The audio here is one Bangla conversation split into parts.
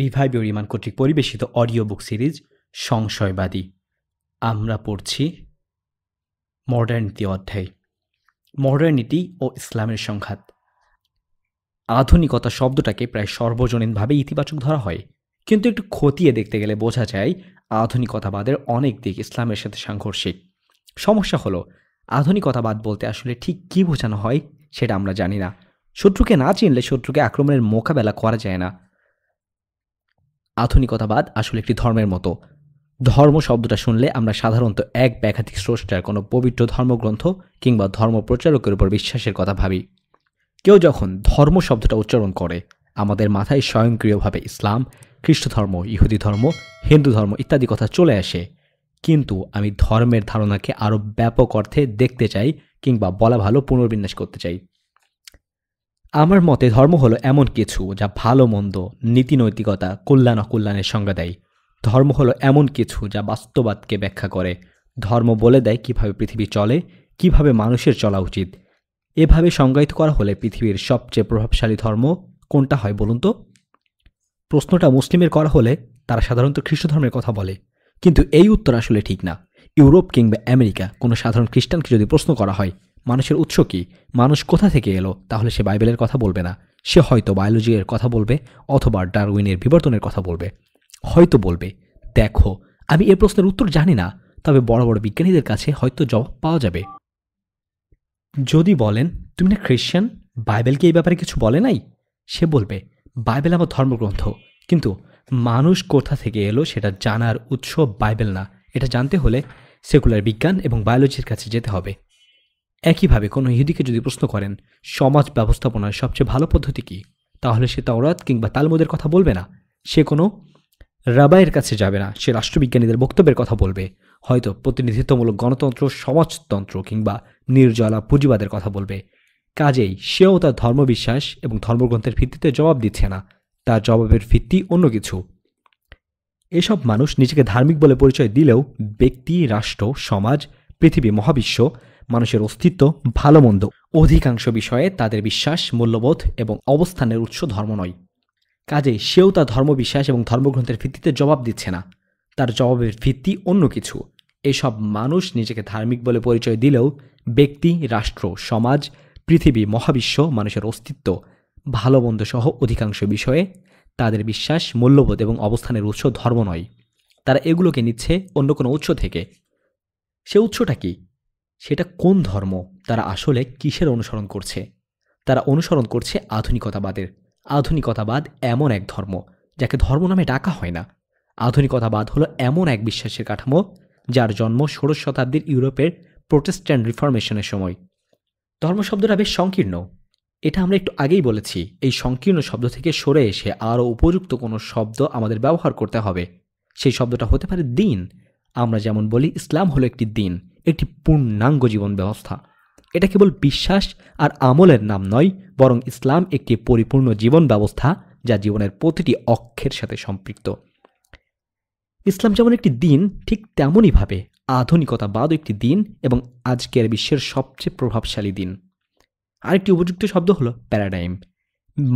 রিভাই রিমান কর্তৃক পরিবেশিত অডিও বুক সিরিজ সংশয়বাদী আমরা পড়ছি মডার্নিটি অধ্যায় মডার্নিটি ও ইসলামের সংঘাত আধুনিকতা শব্দটাকে প্রায় সর্বজনীনভাবে ইতিবাচক ধরা হয় কিন্তু একটু খতিয়ে দেখতে গেলে বোঝা যায় আধুনিকতাবাদের অনেক দিক ইসলামের সাথে সাংঘর্ষিক সমস্যা হলো আধুনিকতাবাদ বলতে আসলে ঠিক কী বোঝানো হয় সেটা আমরা জানি না শত্রুকে না চিনলে শত্রুকে আক্রমণের মোকাবেলা করা যায় না আধুনিকতাবাদ আসলে একটি ধর্মের মতো ধর্ম শব্দটা শুনলে আমরা সাধারণত এক ব্যাঘাতিক স্রষ্টার কোনো পবিত্র ধর্মগ্রন্থ কিংবা ধর্ম প্রচারকের উপর বিশ্বাসের কথা ভাবি কেউ যখন ধর্ম শব্দটা উচ্চারণ করে আমাদের মাথায় স্বয়ংক্রিয়ভাবে ইসলাম খ্রিস্ট ধর্ম ইহুদি ধর্ম হিন্দু ধর্ম ইত্যাদি কথা চলে আসে কিন্তু আমি ধর্মের ধারণাকে আরও ব্যাপক অর্থে দেখতে চাই কিংবা বলা ভালো পুনর্বিন্যাস করতে চাই আমার মতে ধর্ম হলো এমন কিছু যা ভালো মন্দ নীতি নৈতিকতা কল্যাণ অকল্যাণের সংজ্ঞা দেয় ধর্ম হলো এমন কিছু যা বাস্তবাদকে ব্যাখ্যা করে ধর্ম বলে দেয় কিভাবে পৃথিবী চলে কিভাবে মানুষের চলা উচিত এভাবে সংজ্ঞায়িত করা হলে পৃথিবীর সবচেয়ে প্রভাবশালী ধর্ম কোনটা হয় বলুন তো প্রশ্নটা মুসলিমের করা হলে তারা সাধারণত খ্রিস্ট ধর্মের কথা বলে কিন্তু এই উত্তর আসলে ঠিক না ইউরোপ কিংবা আমেরিকা কোনো সাধারণ খ্রিস্টানকে যদি প্রশ্ন করা হয় মানুষের উৎস কি মানুষ কোথা থেকে এলো তাহলে সে বাইবেলের কথা বলবে না সে হয়তো বায়োলজির কথা বলবে অথবা ডারউইনের বিবর্তনের কথা বলবে হয়তো বলবে দেখো আমি এ প্রশ্নের উত্তর জানি না তবে বড় বড় বিজ্ঞানীদের কাছে হয়তো জবাব পাওয়া যাবে যদি বলেন তুমি না খ্রিশ্চান বাইবেলকে এই ব্যাপারে কিছু বলে নাই সে বলবে বাইবেল আমার ধর্মগ্রন্থ কিন্তু মানুষ কোথা থেকে এলো সেটা জানার উৎস বাইবেল না এটা জানতে হলে সেকুলার বিজ্ঞান এবং বায়োলজির কাছে যেতে হবে একইভাবে কোনো ইহুদিকে যদি প্রশ্ন করেন সমাজ ব্যবস্থাপনার সবচেয়ে ভালো পদ্ধতি কী তাহলে সে তাওরাত কিংবা তালমুদের কথা বলবে না সে কোনো রাবায়ের কাছে যাবে না সে রাষ্ট্রবিজ্ঞানীদের বক্তব্যের কথা বলবে হয়তো প্রতিনিধিত্বমূলক গণতন্ত্র সমাজতন্ত্র কিংবা নির্জলা পুঁজিবাদের কথা বলবে কাজেই সেও তার ধর্মবিশ্বাস এবং ধর্মগ্রন্থের ভিত্তিতে জবাব দিচ্ছে না তার জবাবের ভিত্তি অন্য কিছু এসব মানুষ নিজেকে ধার্মিক বলে পরিচয় দিলেও ব্যক্তি রাষ্ট্র সমাজ পৃথিবী মহাবিশ্ব মানুষের অস্তিত্ব ভালো মন্দ অধিকাংশ বিষয়ে তাদের বিশ্বাস মূল্যবোধ এবং অবস্থানের উৎস ধর্ম নয় কাজে সেও তা ধর্মবিশ্বাস এবং ধর্মগ্রন্থের ভিত্তিতে জবাব দিচ্ছে না তার জবাবের ভিত্তি অন্য কিছু এসব মানুষ নিজেকে ধার্মিক বলে পরিচয় দিলেও ব্যক্তি রাষ্ট্র সমাজ পৃথিবী মহাবিশ্ব মানুষের অস্তিত্ব ভালো মন্দ সহ অধিকাংশ বিষয়ে তাদের বিশ্বাস মূল্যবোধ এবং অবস্থানের উৎস ধর্ম নয় তারা এগুলোকে নিচ্ছে অন্য কোনো উৎস থেকে সে উৎসটা কি সেটা কোন ধর্ম তারা আসলে কিসের অনুসরণ করছে তারা অনুসরণ করছে আধুনিকতাবাদের আধুনিকতাবাদ এমন এক ধর্ম যাকে ধর্ম নামে ডাকা হয় না আধুনিকতাবাদ হলো এমন এক বিশ্বাসের কাঠামো যার জন্ম ষোড়শ শতাব্দীর ইউরোপের প্রোটেস্ট্যান্ট রিফরমেশনের সময় ধর্ম শব্দটা বেশ সংকীর্ণ এটা আমরা একটু আগেই বলেছি এই সংকীর্ণ শব্দ থেকে সরে এসে আরও উপযুক্ত কোনো শব্দ আমাদের ব্যবহার করতে হবে সেই শব্দটা হতে পারে দিন আমরা যেমন বলি ইসলাম হলো একটি দিন একটি পূর্ণাঙ্গ জীবন ব্যবস্থা এটা কেবল বিশ্বাস আর আমলের নাম নয় বরং ইসলাম একটি পরিপূর্ণ জীবন ব্যবস্থা যা জীবনের প্রতিটি অক্ষের সাথে সম্পৃক্ত ইসলাম যেমন একটি দিন ঠিক তেমনইভাবে আধুনিকতাবাদ একটি দিন এবং আজকের বিশ্বের সবচেয়ে প্রভাবশালী দিন আরেকটি উপযুক্ত শব্দ হলো প্যারাডাইম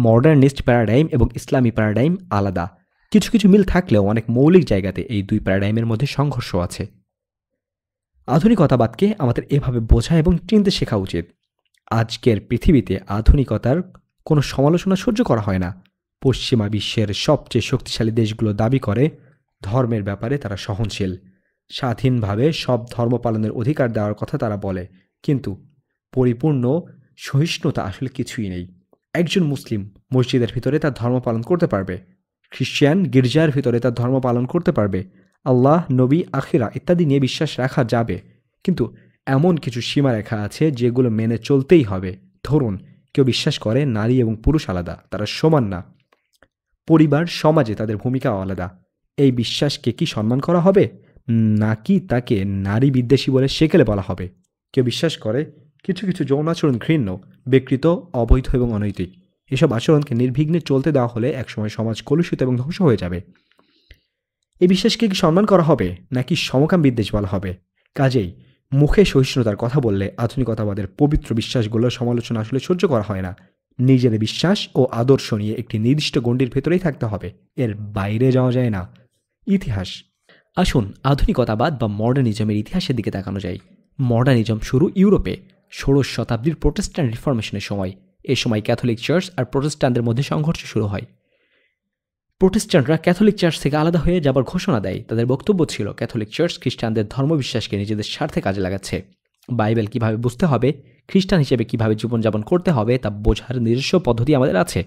মডার্নিস্ট প্যারাডাইম এবং ইসলামী প্যারাডাইম আলাদা কিছু কিছু মিল থাকলেও অনেক মৌলিক জায়গাতে এই দুই প্যারাডাইমের মধ্যে সংঘর্ষ আছে আধুনিকতাবাদকে আমাদের এভাবে বোঝা এবং চিনতে শেখা উচিত আজকের পৃথিবীতে আধুনিকতার কোনো সমালোচনা সহ্য করা হয় না পশ্চিমা বিশ্বের সবচেয়ে শক্তিশালী দেশগুলো দাবি করে ধর্মের ব্যাপারে তারা সহনশীল স্বাধীনভাবে সব ধর্ম পালনের অধিকার দেওয়ার কথা তারা বলে কিন্তু পরিপূর্ণ সহিষ্ণুতা আসলে কিছুই নেই একজন মুসলিম মসজিদের ভিতরে তার ধর্ম পালন করতে পারবে খ্রিশ্চিয়ান গির্জার ভিতরে তার ধর্ম পালন করতে পারবে আল্লাহ নবী আখিরা ইত্যাদি নিয়ে বিশ্বাস রাখা যাবে কিন্তু এমন কিছু সীমারেখা আছে যেগুলো মেনে চলতেই হবে ধরুন কেউ বিশ্বাস করে নারী এবং পুরুষ আলাদা তারা সমান না পরিবার সমাজে তাদের ভূমিকাও আলাদা এই বিশ্বাসকে কি সম্মান করা হবে নাকি তাকে নারী বিদ্বেষী বলে সেকেলে বলা হবে কেউ বিশ্বাস করে কিছু কিছু যৌনাচরণ ঘৃণ্য বিকৃত অবৈধ এবং অনৈতিক এসব আচরণকে নির্বিঘ্নে চলতে দেওয়া হলে একসময় সমাজ কলুষিত এবং ধ্বংস হয়ে যাবে এই বিশ্বাসকে কি সম্মান করা হবে নাকি সমকাম বিদ্বেষ বলা হবে কাজেই মুখে সহিষ্ণুতার কথা বললে আধুনিকতাবাদের পবিত্র বিশ্বাসগুলো সমালোচনা আসলে সহ্য করা হয় না নিজেদের বিশ্বাস ও আদর্শ নিয়ে একটি নির্দিষ্ট গণ্ডির ভেতরেই থাকতে হবে এর বাইরে যাওয়া যায় না ইতিহাস আসুন আধুনিকতাবাদ বা মডার্নিজমের ইতিহাসের দিকে তাকানো যায় মডার্নিজম শুরু ইউরোপে ষোড়শ শতাব্দীর প্রোটেস্ট্যান্ট রিফরমেশনের সময় এ সময় ক্যাথলিক চার্চ আর প্রোটেস্ট্যান্টদের মধ্যে সংঘর্ষ শুরু হয় প্রোটেস্ট্যান্টরা ক্যাথলিক চার্চ থেকে আলাদা হয়ে যাবার ঘোষণা দেয় তাদের বক্তব্য ছিল ক্যাথলিক চার্চ খ্রিস্টানদের ধর্মবিশ্বাসকে নিজেদের স্বার্থে কাজে লাগাচ্ছে বাইবেল কিভাবে বুঝতে হবে খ্রিস্টান হিসেবে কীভাবে জীবনযাপন করতে হবে তা বোঝার নিজস্ব পদ্ধতি আমাদের আছে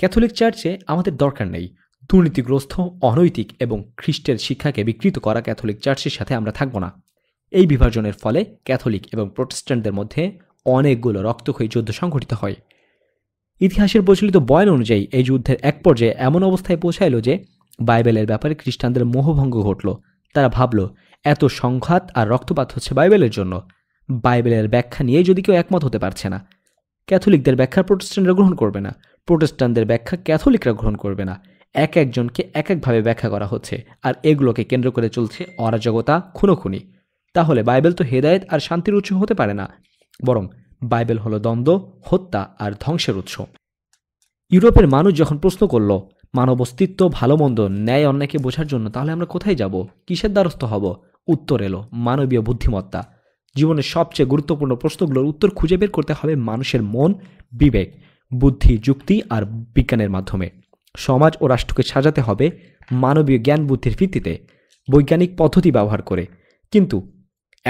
ক্যাথলিক চার্চে আমাদের দরকার নেই দুর্নীতিগ্রস্ত অনৈতিক এবং খ্রিস্টের শিক্ষাকে বিকৃত করা ক্যাথলিক চার্চের সাথে আমরা থাকব না এই বিভাজনের ফলে ক্যাথলিক এবং প্রোটেস্ট্যান্টদের মধ্যে অনেকগুলো রক্তক্ষয়ী যুদ্ধ সংঘটিত হয় ইতিহাসের প্রচলিত বয়ন অনুযায়ী এই যুদ্ধের এক পর্যায়ে এমন অবস্থায় পৌঁছাইল যে বাইবেলের ব্যাপারে খ্রিস্টানদের মোহভঙ্গ ঘটল তারা ভাবল এত সংঘাত আর রক্তপাত হচ্ছে বাইবেলের জন্য বাইবেলের ব্যাখ্যা নিয়ে যদি কেউ একমত হতে পারছে না ক্যাথলিকদের ব্যাখ্যা প্রোটেস্ট্যান্টরা গ্রহণ করবে না প্রোটেস্ট্যান্টদের ব্যাখ্যা ক্যাথলিকরা গ্রহণ করবে না এক একজনকে এক একভাবে ব্যাখ্যা করা হচ্ছে আর এগুলোকে কেন্দ্র করে চলছে অরাজকতা খুনোখুনি তাহলে বাইবেল তো হেদায়েত আর শান্তির উৎস হতে পারে না বরং বাইবেল হলো দ্বন্দ্ব হত্যা আর ধ্বংসের উৎস ইউরোপের মানুষ যখন প্রশ্ন করল মানব অস্তিত্ব ভালো মন্দ ন্যায় অন্যায়কে বোঝার জন্য তাহলে আমরা কোথায় যাব কিসের দ্বারস্থ হব উত্তর এলো মানবীয় বুদ্ধিমত্তা জীবনের সবচেয়ে গুরুত্বপূর্ণ প্রশ্নগুলোর উত্তর খুঁজে বের করতে হবে মানুষের মন বিবেক বুদ্ধি যুক্তি আর বিজ্ঞানের মাধ্যমে সমাজ ও রাষ্ট্রকে সাজাতে হবে মানবীয় জ্ঞান বুদ্ধির ভিত্তিতে বৈজ্ঞানিক পদ্ধতি ব্যবহার করে কিন্তু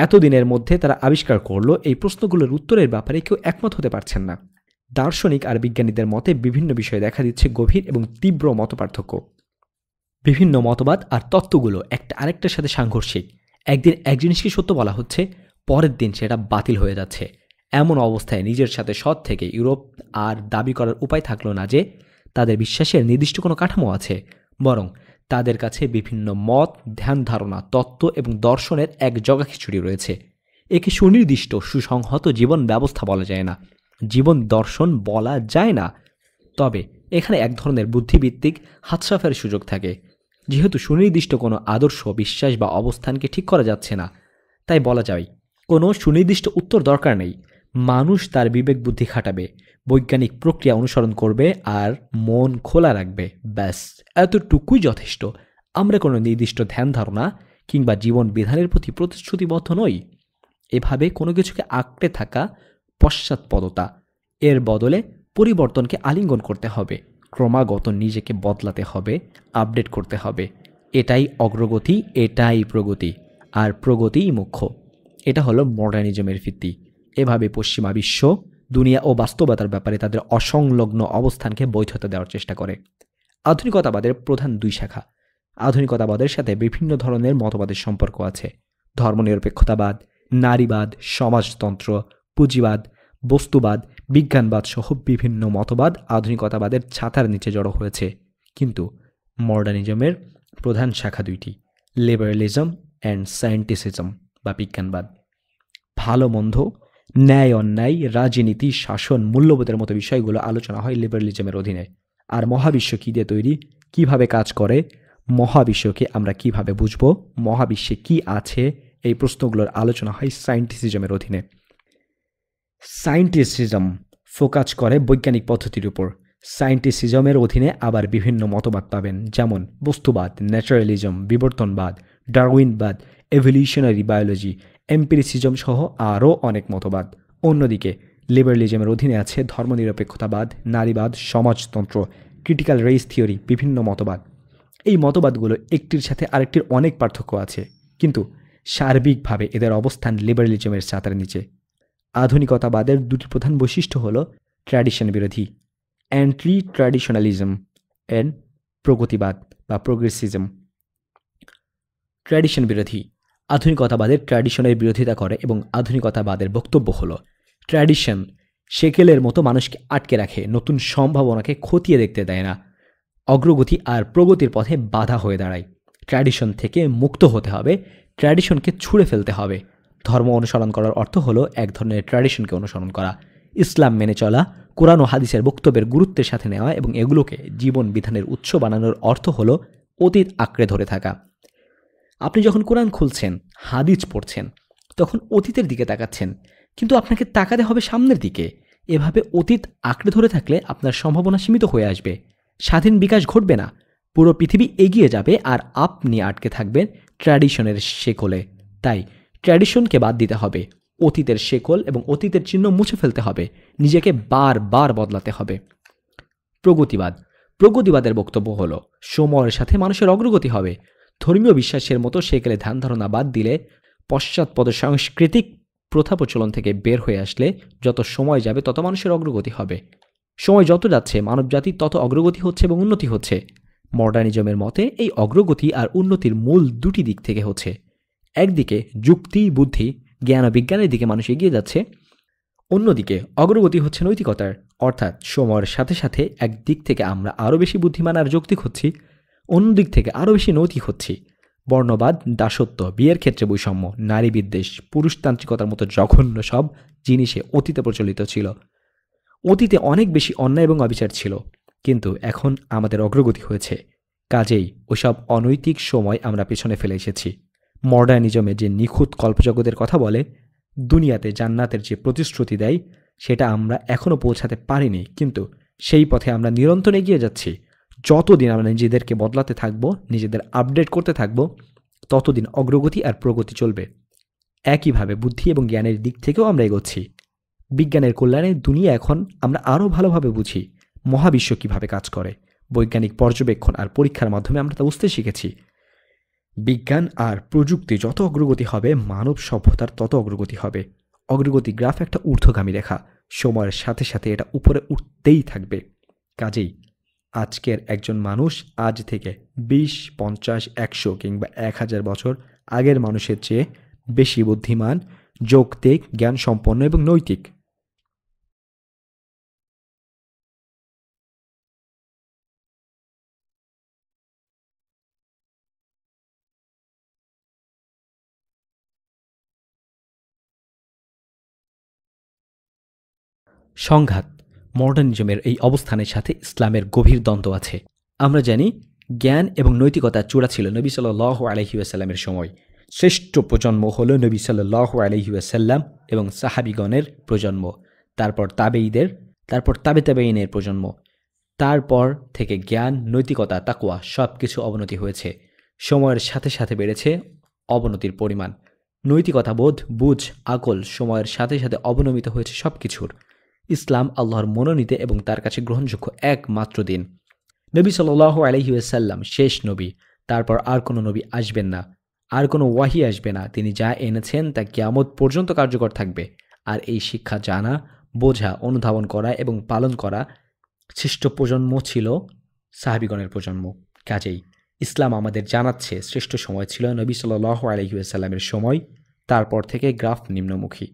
এতদিনের মধ্যে তারা আবিষ্কার করলো এই প্রশ্নগুলোর উত্তরের ব্যাপারে কেউ একমত হতে পারছেন না দার্শনিক আর বিজ্ঞানীদের মতে বিভিন্ন বিষয়ে দেখা দিচ্ছে গভীর এবং তীব্র মতপার্থক্য বিভিন্ন মতবাদ আর তত্ত্বগুলো একটা আরেকটার সাথে সাংঘর্ষিক একদিন এক জিনিসকে সত্য বলা হচ্ছে পরের দিন সেটা বাতিল হয়ে যাচ্ছে এমন অবস্থায় নিজের সাথে সৎ থেকে ইউরোপ আর দাবি করার উপায় থাকলো না যে তাদের বিশ্বাসের নির্দিষ্ট কোনো কাঠামো আছে বরং তাদের কাছে বিভিন্ন মত ধ্যান ধারণা তত্ত্ব এবং দর্শনের এক জগা খিচুড়ি রয়েছে একে সুনির্দিষ্ট সুসংহত জীবন ব্যবস্থা বলা যায় না জীবন দর্শন বলা যায় না তবে এখানে এক ধরনের বুদ্ধিভিত্তিক হাতসাফের সুযোগ থাকে যেহেতু সুনির্দিষ্ট কোনো আদর্শ বিশ্বাস বা অবস্থানকে ঠিক করা যাচ্ছে না তাই বলা যায় কোনো সুনির্দিষ্ট উত্তর দরকার নেই মানুষ তার বিবেক বুদ্ধি খাটাবে বৈজ্ঞানিক প্রক্রিয়া অনুসরণ করবে আর মন খোলা রাখবে ব্যাস এতটুকুই যথেষ্ট আমরা কোনো নির্দিষ্ট ধ্যান ধারণা কিংবা জীবন বিধানের প্রতি প্রতিশ্রুতিবদ্ধ নই এভাবে কোনো কিছুকে আঁকড়ে থাকা পশ্চাৎপদতা এর বদলে পরিবর্তনকে আলিঙ্গন করতে হবে ক্রমাগত নিজেকে বদলাতে হবে আপডেট করতে হবে এটাই অগ্রগতি এটাই প্রগতি আর প্রগতিই মুখ্য এটা হলো মডার্নিজমের ভিত্তি এভাবে পশ্চিমা বিশ্ব দুনিয়া ও বাস্তবতার ব্যাপারে তাদের অসংলগ্ন অবস্থানকে বৈধতা দেওয়ার চেষ্টা করে আধুনিকতাবাদের প্রধান দুই শাখা আধুনিকতাবাদের সাথে বিভিন্ন ধরনের মতবাদের সম্পর্ক আছে ধর্মনিরপেক্ষতাবাদ নারীবাদ সমাজতন্ত্র পুঁজিবাদ বস্তুবাদ বিজ্ঞানবাদ সহ বিভিন্ন মতবাদ আধুনিকতাবাদের ছাতার নিচে জড়ো হয়েছে কিন্তু মডার্নিজমের প্রধান শাখা দুইটি লিবারেলিজম অ্যান্ড সায়েন্টিসিজম বা বিজ্ঞানবাদ ভালো মন্দ ন্যায় অন্যায় রাজনীতি শাসন মূল্যবোধের মতো বিষয়গুলো আলোচনা হয় লিবারেলিজমের অধীনে আর মহাবিশ্ব কী দিয়ে তৈরি কিভাবে কাজ করে মহাবিশ্বকে আমরা কিভাবে বুঝব মহাবিশ্বে কি আছে এই প্রশ্নগুলোর আলোচনা হয় সায়েন্টিসিজমের অধীনে সায়েন্টিসিজম ফোকাস করে বৈজ্ঞানিক পদ্ধতির উপর সায়েন্টিসিজমের অধীনে আবার বিভিন্ন মতবাদ পাবেন যেমন বস্তুবাদ ন্যাচারালিজম বিবর্তনবাদ ডারউইনবাদ এভলিউশনারি বায়োলজি এম্পিরিসিজম সহ আরও অনেক মতবাদ অন্যদিকে লিবারেলিজমের অধীনে আছে ধর্মনিরপেক্ষতাবাদ নারীবাদ সমাজতন্ত্র ক্রিটিক্যাল রেস থিওরি বিভিন্ন মতবাদ এই মতবাদগুলো একটির সাথে আরেকটির অনেক পার্থক্য আছে কিন্তু সার্বিকভাবে এদের অবস্থান লিবারেলিজমের ছাতার নিচে আধুনিকতাবাদের দুটি প্রধান বৈশিষ্ট্য হল ট্র্যাডিশন বিরোধী অ্যান্ট্রি ট্র্যাডিশনালিজম অ্যান্ড প্রগতিবাদ বা প্রোগ্রেসিজম ট্র্যাডিশন বিরোধী আধুনিকতাবাদের ট্র্যাডিশনের বিরোধিতা করে এবং আধুনিকতাবাদের বক্তব্য হলো ট্র্যাডিশন সেকেলের মতো মানুষকে আটকে রাখে নতুন সম্ভাবনাকে খতিয়ে দেখতে দেয় না অগ্রগতি আর প্রগতির পথে বাধা হয়ে দাঁড়ায় ট্র্যাডিশন থেকে মুক্ত হতে হবে ট্র্যাডিশনকে ছুঁড়ে ফেলতে হবে ধর্ম অনুসরণ করার অর্থ হলো এক ধরনের ট্র্যাডিশনকে অনুসরণ করা ইসলাম মেনে চলা কোরআন ও হাদিসের বক্তব্যের গুরুত্বের সাথে নেওয়া এবং এগুলোকে জীবন বিধানের উৎস বানানোর অর্থ হলো অতীত আঁকড়ে ধরে থাকা আপনি যখন কোরআন খুলছেন হাদিজ পড়ছেন তখন অতীতের দিকে তাকাচ্ছেন কিন্তু আপনাকে তাকাতে হবে সামনের দিকে এভাবে অতীত আঁকড়ে ধরে থাকলে আপনার সম্ভাবনা সীমিত হয়ে আসবে স্বাধীন বিকাশ ঘটবে না পুরো পৃথিবী এগিয়ে যাবে আর আপনি আটকে থাকবেন ট্র্যাডিশনের শেকলে তাই ট্র্যাডিশনকে বাদ দিতে হবে অতীতের শেকল এবং অতীতের চিহ্ন মুছে ফেলতে হবে নিজেকে বারবার বদলাতে হবে প্রগতিবাদ প্রগতিবাদের বক্তব্য হলো সময়ের সাথে মানুষের অগ্রগতি হবে ধর্মীয় বিশ্বাসের মতো সেকালে ধ্যান ধারণা বাদ দিলে পশ্চাৎপদ সাংস্কৃতিক প্রথা প্রচলন থেকে বের হয়ে আসলে যত সময় যাবে তত মানুষের অগ্রগতি হবে সময় যত যাচ্ছে মানবজাতি তত অগ্রগতি হচ্ছে এবং উন্নতি হচ্ছে মডার্নিজমের মতে এই অগ্রগতি আর উন্নতির মূল দুটি দিক থেকে হচ্ছে একদিকে যুক্তি বুদ্ধি জ্ঞান ও বিজ্ঞানের দিকে মানুষ এগিয়ে যাচ্ছে অন্যদিকে অগ্রগতি হচ্ছে নৈতিকতার অর্থাৎ সময়ের সাথে সাথে এক দিক থেকে আমরা আরও বেশি বুদ্ধিমান আর যৌক্তিক হচ্ছি অন্যদিক থেকে আরও বেশি নৈতিক হচ্ছি বর্ণবাদ দাসত্ব বিয়ের ক্ষেত্রে বৈষম্য নারী বিদ্বেষ পুরুষতান্ত্রিকতার মতো জঘন্য সব জিনিসে অতীতে প্রচলিত ছিল অতীতে অনেক বেশি অন্যায় এবং অবিচার ছিল কিন্তু এখন আমাদের অগ্রগতি হয়েছে কাজেই ওসব অনৈতিক সময় আমরা পেছনে ফেলে এসেছি মডার্নিজমে যে নিখুঁত কল্পজগতের কথা বলে দুনিয়াতে জান্নাতের যে প্রতিশ্রুতি দেয় সেটা আমরা এখনও পৌঁছাতে পারিনি কিন্তু সেই পথে আমরা নিরন্তর এগিয়ে যাচ্ছি যতদিন আমরা নিজেদেরকে বদলাতে থাকবো নিজেদের আপডেট করতে থাকবো ততদিন অগ্রগতি আর প্রগতি চলবে একইভাবে বুদ্ধি এবং জ্ঞানের দিক থেকেও আমরা এগোচ্ছি বিজ্ঞানের কল্যাণে দুনিয়া এখন আমরা আরও ভালোভাবে বুঝি মহাবিশ্ব কিভাবে কাজ করে বৈজ্ঞানিক পর্যবেক্ষণ আর পরীক্ষার মাধ্যমে আমরা তা বুঝতে শিখেছি বিজ্ঞান আর প্রযুক্তি যত অগ্রগতি হবে মানব সভ্যতার তত অগ্রগতি হবে অগ্রগতি গ্রাফ একটা ঊর্ধ্বগামী রেখা সময়ের সাথে সাথে এটা উপরে উঠতেই থাকবে কাজেই আজকের একজন মানুষ আজ থেকে বিশ পঞ্চাশ একশো কিংবা এক হাজার বছর আগের মানুষের চেয়ে বেশি বুদ্ধিমান যৌক্তিক জ্ঞান সম্পন্ন এবং নৈতিক সংঘাত মডার্নিজমের এই অবস্থানের সাথে ইসলামের গভীর দ্বন্দ্ব আছে আমরা জানি জ্ঞান এবং নৈতিকতা চূড়া ছিল নবী সাল্লাহ আলহিউসাল্লামের সময় শ্রেষ্ঠ প্রজন্ম হল নবী সাল্লাহ আলহিউসাল্লাম এবং সাহাবিগণের প্রজন্ম তারপর তাবেইদের তারপর তাবে তাবেইনের প্রজন্ম তারপর থেকে জ্ঞান নৈতিকতা তাকুয়া সব কিছু অবনতি হয়েছে সময়ের সাথে সাথে বেড়েছে অবনতির পরিমাণ নৈতিকতা বোধ বুঝ আকল সময়ের সাথে সাথে অবনমিত হয়েছে সব কিছুর ইসলাম আল্লাহর মনোনীত এবং তার কাছে গ্রহণযোগ্য একমাত্র দিন নবী সাল্লাহ আলহিউসাল্লাম শেষ নবী তারপর আর কোনো নবী আসবেন না আর কোনো ওয়াহি আসবে না তিনি যা এনেছেন তা কিয়ামত পর্যন্ত কার্যকর থাকবে আর এই শিক্ষা জানা বোঝা অনুধাবন করা এবং পালন করা শ্রেষ্ঠ প্রজন্ম ছিল সাহাবিগণের প্রজন্ম কাজেই ইসলাম আমাদের জানাচ্ছে শ্রেষ্ঠ সময় ছিল নবী সাল্লাহ আলহিউসাল্লামের সময় তারপর থেকে গ্রাফ নিম্নমুখী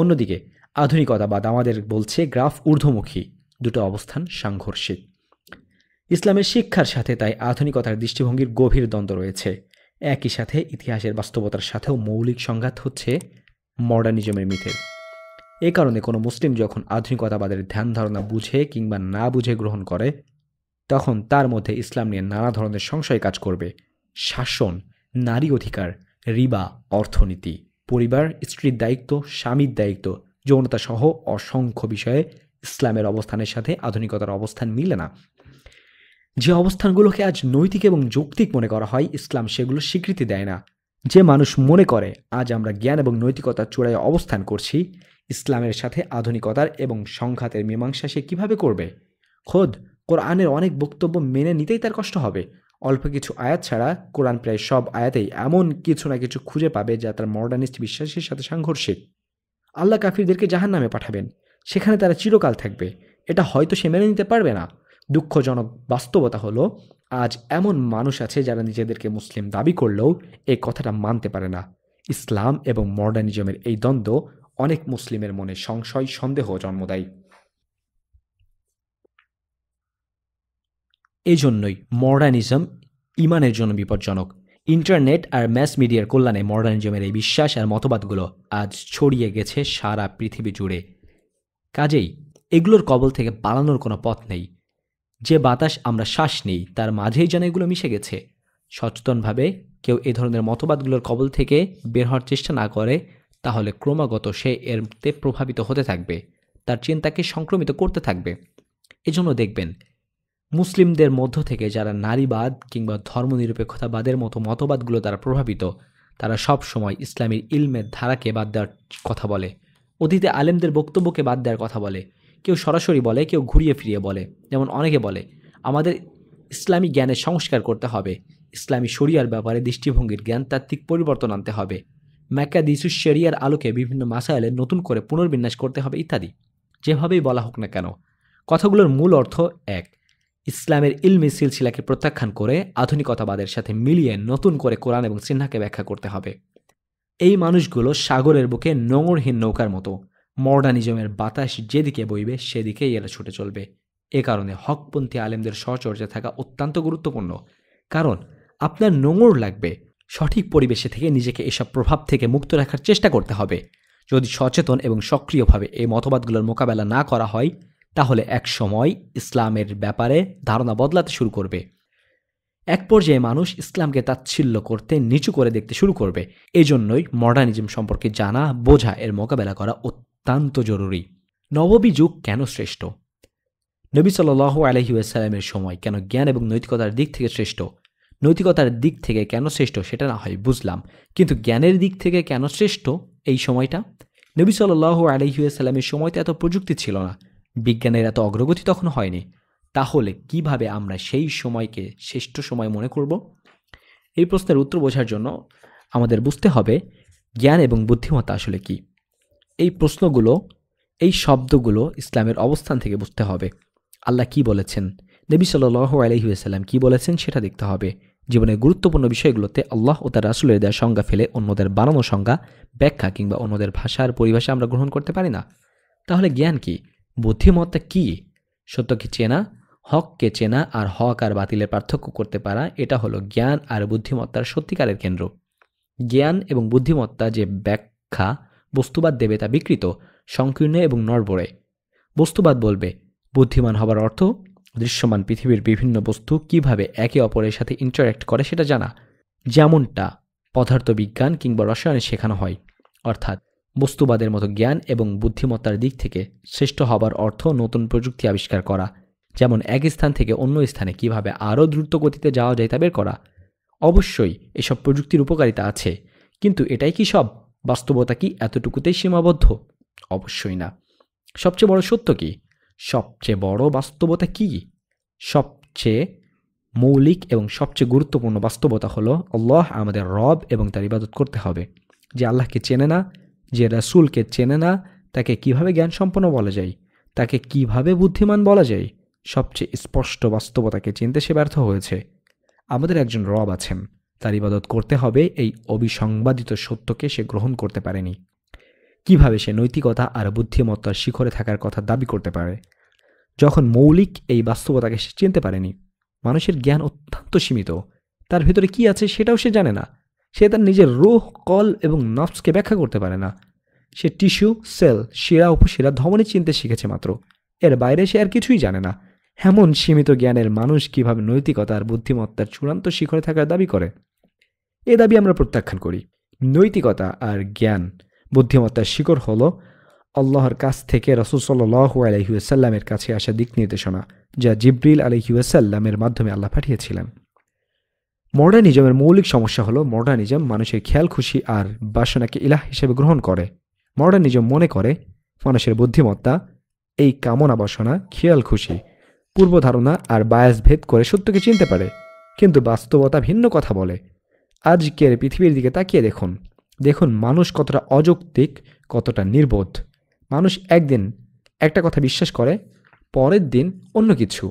অন্যদিকে আধুনিকতাবাদ আমাদের বলছে গ্রাফ ঊর্ধ্বমুখী দুটো অবস্থান সাংঘর্ষিক ইসলামের শিক্ষার সাথে তাই আধুনিকতার দৃষ্টিভঙ্গির গভীর দ্বন্দ্ব রয়েছে একই সাথে ইতিহাসের বাস্তবতার সাথেও মৌলিক সংঘাত হচ্ছে মডার্নিজমের মিথের এ কারণে কোনো মুসলিম যখন আধুনিকতাবাদের ধ্যান ধারণা বুঝে কিংবা না বুঝে গ্রহণ করে তখন তার মধ্যে ইসলাম নিয়ে নানা ধরনের সংশয় কাজ করবে শাসন নারী অধিকার রিবা অর্থনীতি পরিবার স্ত্রীর দায়িত্ব স্বামীর দায়িত্ব যৌনতা সহ অসংখ্য বিষয়ে ইসলামের অবস্থানের সাথে আধুনিকতার অবস্থান মিলে না যে অবস্থানগুলোকে আজ নৈতিক এবং যৌক্তিক মনে করা হয় ইসলাম সেগুলো স্বীকৃতি দেয় না যে মানুষ মনে করে আজ আমরা জ্ঞান এবং নৈতিকতার চূড়ায় অবস্থান করছি ইসলামের সাথে আধুনিকতার এবং সংঘাতের মীমাংসা সে কীভাবে করবে খোদ কোরআনের অনেক বক্তব্য মেনে নিতেই তার কষ্ট হবে অল্প কিছু আয়াত ছাড়া কোরআন প্রায় সব আয়াতেই এমন কিছু না কিছু খুঁজে পাবে যা তার মডার্নিস্ট বিশ্বাসের সাথে সাংঘর্ষিক আল্লাহ কাফিরদেরকে জাহান নামে পাঠাবেন সেখানে তারা চিরকাল থাকবে এটা হয়তো সে মেনে নিতে পারবে না দুঃখজনক বাস্তবতা হলো আজ এমন মানুষ আছে যারা নিজেদেরকে মুসলিম দাবি করলেও এই কথাটা মানতে পারে না ইসলাম এবং মডার্নিজমের এই দ্বন্দ্ব অনেক মুসলিমের মনে সংশয় সন্দেহ জন্ম দেয় এই জন্যই মডার্নিজম ইমানের জন্য বিপজ্জনক ইন্টারনেট আর ম্যাস মিডিয়ার কল্যাণে মডার্নিজমের এই বিশ্বাস আর মতবাদগুলো আজ ছড়িয়ে গেছে সারা পৃথিবী জুড়ে কাজেই এগুলোর কবল থেকে পালানোর কোনো পথ নেই যে বাতাস আমরা শ্বাস নিই তার মাঝেই যেন এগুলো মিশে গেছে সচেতনভাবে কেউ এ ধরনের মতবাদগুলোর কবল থেকে বের হওয়ার চেষ্টা না করে তাহলে ক্রমাগত সে এরতে প্রভাবিত হতে থাকবে তার চিন্তাকে সংক্রমিত করতে থাকবে এজন্য দেখবেন মুসলিমদের মধ্য থেকে যারা নারীবাদ কিংবা ধর্মনিরপেক্ষতাবাদের মতো মতবাদগুলো দ্বারা প্রভাবিত তারা সব সময় ইসলামের ইলমের ধারাকে বাদ দেওয়ার কথা বলে অতীতে আলেমদের বক্তব্যকে বাদ দেওয়ার কথা বলে কেউ সরাসরি বলে কেউ ঘুরিয়ে ফিরিয়ে বলে যেমন অনেকে বলে আমাদের ইসলামী জ্ঞানের সংস্কার করতে হবে ইসলামী শরিয়ার ব্যাপারে দৃষ্টিভঙ্গির জ্ঞানতাত্ত্বিক পরিবর্তন আনতে হবে ম্যাকা দিসু শরিয়ার আলোকে বিভিন্ন মাসাইলে নতুন করে পুনর্বিন্যাস করতে হবে ইত্যাদি যেভাবেই বলা হোক না কেন কথাগুলোর মূল অর্থ এক ইসলামের ইলমি সিলসিলাকে প্রত্যাখ্যান করে আধুনিকতাবাদের সাথে মিলিয়ে নতুন করে কোরআন এবং সিনহাকে ব্যাখ্যা করতে হবে এই মানুষগুলো সাগরের বুকে নোংরহীন নৌকার মতো মডার্নিজমের বাতাস যেদিকে বইবে সেদিকেই এরা ছুটে চলবে এ কারণে হকপন্থী আলেমদের সহচর্যা থাকা অত্যন্ত গুরুত্বপূর্ণ কারণ আপনার নোংর লাগবে সঠিক পরিবেশে থেকে নিজেকে এসব প্রভাব থেকে মুক্ত রাখার চেষ্টা করতে হবে যদি সচেতন এবং সক্রিয়ভাবে এই মতবাদগুলোর মোকাবেলা না করা হয় তাহলে এক সময় ইসলামের ব্যাপারে ধারণা বদলাতে শুরু করবে এক পর্যায়ে মানুষ ইসলামকে তাচ্ছিল্য করতে নিচু করে দেখতে শুরু করবে এজন্যই মডার্নিজম সম্পর্কে জানা বোঝা এর মোকাবেলা করা অত্যন্ত জরুরি নববী যুগ কেন শ্রেষ্ঠ নবী সাল আলহিউসালামের সময় কেন জ্ঞান এবং নৈতিকতার দিক থেকে শ্রেষ্ঠ নৈতিকতার দিক থেকে কেন শ্রেষ্ঠ সেটা না হয় বুঝলাম কিন্তু জ্ঞানের দিক থেকে কেন শ্রেষ্ঠ এই সময়টা নবী সাল্লাহ আলহিউসালামের সময় তো এত প্রযুক্তি ছিল না বিজ্ঞানের এত অগ্রগতি তখন হয়নি তাহলে কিভাবে আমরা সেই সময়কে শ্রেষ্ঠ সময় মনে করব এই প্রশ্নের উত্তর বোঝার জন্য আমাদের বুঝতে হবে জ্ঞান এবং বুদ্ধিমত্তা আসলে কি এই প্রশ্নগুলো এই শব্দগুলো ইসলামের অবস্থান থেকে বুঝতে হবে আল্লাহ কি বলেছেন নবী সাল্লু আলহিউসাল্লাম কি বলেছেন সেটা দেখতে হবে জীবনের গুরুত্বপূর্ণ বিষয়গুলোতে আল্লাহ ও তার রাসুলের দেয়া সংজ্ঞা ফেলে অন্যদের বানানো সংজ্ঞা ব্যাখ্যা কিংবা অন্যদের ভাষার পরিভাষা আমরা গ্রহণ করতে পারি না তাহলে জ্ঞান কী বুদ্ধিমত্তা কি সত্যকে চেনা হককে চেনা আর হক আর বাতিলের পার্থক্য করতে পারা এটা হলো জ্ঞান আর বুদ্ধিমত্তার সত্যিকারের কেন্দ্র জ্ঞান এবং বুদ্ধিমত্তা যে ব্যাখ্যা বস্তুবাদ দেবে তা বিকৃত সংকীর্ণ এবং নড়বড়ে বস্তুবাদ বলবে বুদ্ধিমান হবার অর্থ দৃশ্যমান পৃথিবীর বিভিন্ন বস্তু কিভাবে একে অপরের সাথে ইন্টারঅ্যাক্ট করে সেটা জানা যেমনটা পদার্থবিজ্ঞান কিংবা রসায়নে শেখানো হয় অর্থাৎ বস্তুবাদের মতো জ্ঞান এবং বুদ্ধিমত্তার দিক থেকে শ্রেষ্ঠ হবার অর্থ নতুন প্রযুক্তি আবিষ্কার করা যেমন এক স্থান থেকে অন্য স্থানে কিভাবে আরও দ্রুত গতিতে যাওয়া যায় তা বের করা অবশ্যই এসব প্রযুক্তির উপকারিতা আছে কিন্তু এটাই কি সব বাস্তবতা কি এতটুকুতেই সীমাবদ্ধ অবশ্যই না সবচেয়ে বড় সত্য কি সবচেয়ে বড় বাস্তবতা কি সবচেয়ে মৌলিক এবং সবচেয়ে গুরুত্বপূর্ণ বাস্তবতা হলো আল্লাহ আমাদের রব এবং তার ইবাদত করতে হবে যে আল্লাহকে চেনে না যে রাসুলকে চেনে না তাকে কিভাবে সম্পন্ন বলা যায় তাকে কিভাবে বুদ্ধিমান বলা যায় সবচেয়ে স্পষ্ট বাস্তবতাকে চিনতে সে ব্যর্থ হয়েছে আমাদের একজন রব আছেন তার ইবাদত করতে হবে এই অবিসংবাদিত সত্যকে সে গ্রহণ করতে পারেনি কিভাবে সে নৈতিকতা আর বুদ্ধিমত্তার শিখরে থাকার কথা দাবি করতে পারে যখন মৌলিক এই বাস্তবতাকে সে চিনতে পারেনি মানুষের জ্ঞান অত্যন্ত সীমিত তার ভিতরে কি আছে সেটাও সে জানে না সে তার নিজের রোহ কল এবং নফসকে ব্যাখ্যা করতে পারে না সে টিস্যু সেল শিরা উপশিরা ধমনী চিনতে শিখেছে মাত্র এর বাইরে সে আর কিছুই জানে না এমন সীমিত জ্ঞানের মানুষ কিভাবে নৈতিকতা আর বুদ্ধিমত্তার চূড়ান্ত শিখরে থাকার দাবি করে এ দাবি আমরা প্রত্যাখ্যান করি নৈতিকতা আর জ্ঞান বুদ্ধিমত্তার শিকড় হল আল্লাহর কাছ থেকে রসুল সাল্লাহ আলহিউসাল্লামের কাছে আসা দিক নির্দেশনা যা জিব্রিল আলহিউসাল্লামের মাধ্যমে আল্লাহ পাঠিয়েছিলেন মডার্নিজমের মৌলিক সমস্যা হলো মডার্নিজম মানুষের খেয়াল খুশি আর বাসনাকে ইলাহ হিসেবে গ্রহণ করে মডার্নিজম মনে করে মানুষের বুদ্ধিমত্তা এই কামনা বাসনা খেয়াল খুশি পূর্বধারণা আর বায়াস ভেদ করে সত্যকে চিনতে পারে কিন্তু বাস্তবতা ভিন্ন কথা বলে আজকের পৃথিবীর দিকে তাকিয়ে দেখুন দেখুন মানুষ কতটা অযৌক্তিক কতটা নির্বোধ মানুষ একদিন একটা কথা বিশ্বাস করে পরের দিন অন্য কিছু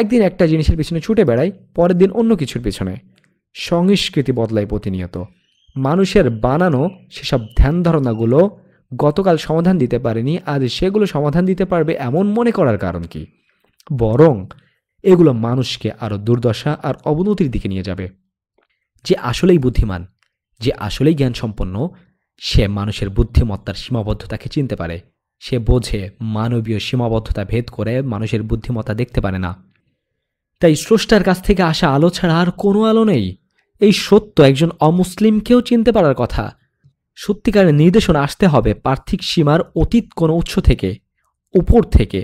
একদিন একটা জিনিসের পিছনে ছুটে বেড়াই পরের দিন অন্য কিছুর পিছনে সংস্কৃতি বদলায় প্রতিনিয়ত মানুষের বানানো সেসব ধ্যান ধারণাগুলো গতকাল সমাধান দিতে পারেনি আজ সেগুলো সমাধান দিতে পারবে এমন মনে করার কারণ কি বরং এগুলো মানুষকে আরও দুর্দশা আর অবনতির দিকে নিয়ে যাবে যে আসলেই বুদ্ধিমান যে আসলেই জ্ঞান সম্পন্ন সে মানুষের বুদ্ধিমত্তার সীমাবদ্ধতাকে চিনতে পারে সে বোঝে মানবীয় সীমাবদ্ধতা ভেদ করে মানুষের বুদ্ধিমত্তা দেখতে পারে না তাই স্রষ্টার কাছ থেকে আসা আলো ছাড়া আর কোনো আলো নেই এই সত্য একজন অমুসলিমকেও চিনতে পারার কথা সত্যিকারের নির্দেশনা আসতে হবে পার্থিক সীমার অতীত কোনো উৎস থেকে উপর থেকে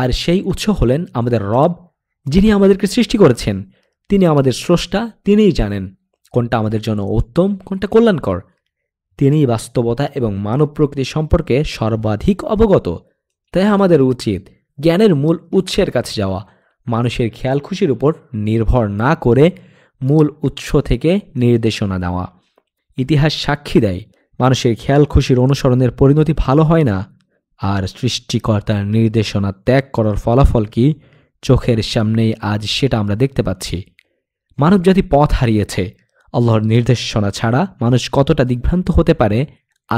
আর সেই উৎস হলেন আমাদের রব যিনি আমাদেরকে সৃষ্টি করেছেন তিনি আমাদের স্রষ্টা তিনিই জানেন কোনটা আমাদের জন্য উত্তম কোনটা কল্যাণকর তিনি বাস্তবতা এবং মানব প্রকৃতি সম্পর্কে সর্বাধিক অবগত তাই আমাদের উচিত জ্ঞানের মূল উৎসের কাছে যাওয়া মানুষের খেয়াল খুশির উপর নির্ভর না করে মূল উৎস থেকে নির্দেশনা দেওয়া ইতিহাস সাক্ষী দেয় মানুষের খেয়াল খুশির অনুসরণের পরিণতি ভালো হয় না আর সৃষ্টিকর্তার নির্দেশনা ত্যাগ করার ফলাফল কি চোখের সামনেই আজ সেটা আমরা দেখতে পাচ্ছি মানবজাতি পথ হারিয়েছে আল্লাহর নির্দেশনা ছাড়া মানুষ কতটা দিগ্ভ্রান্ত হতে পারে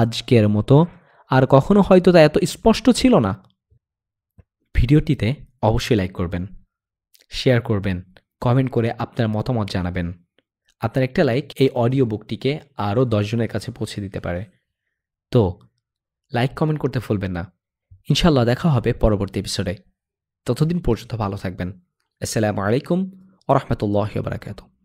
আজকের মতো আর কখনো হয়তো তা এত স্পষ্ট ছিল না ভিডিওটিতে অবশ্যই লাইক করবেন শেয়ার করবেন কমেন্ট করে আপনার মতামত জানাবেন আপনার একটা লাইক এই অডিও বুকটিকে আরও দশজনের কাছে পৌঁছে দিতে পারে তো লাইক কমেন্ট করতে ভুলবেন না ইনশাল্লাহ দেখা হবে পরবর্তী এপিসোডে ততদিন পর্যন্ত ভালো থাকবেন আসসালামু আলাইকুম ও রহমতুল্লাহ বারাকাতুম